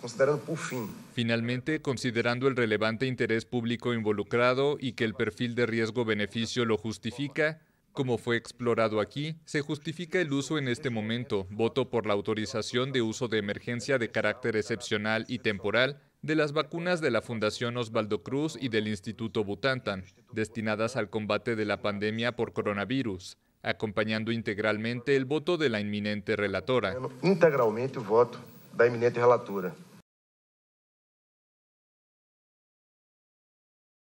considerando por fin. Finalmente, considerando el relevante interés público involucrado y que el perfil de riesgo-beneficio lo justifica, como fue explorado aquí, se justifica el uso en este momento, voto por la autorización de uso de emergencia de carácter excepcional y temporal de las vacunas de la Fundación Osvaldo Cruz y del Instituto Butantan, destinadas al combate de la pandemia por coronavirus, acompañando integralmente el voto de la inminente relatora. Integralmente voto da eminente relatora.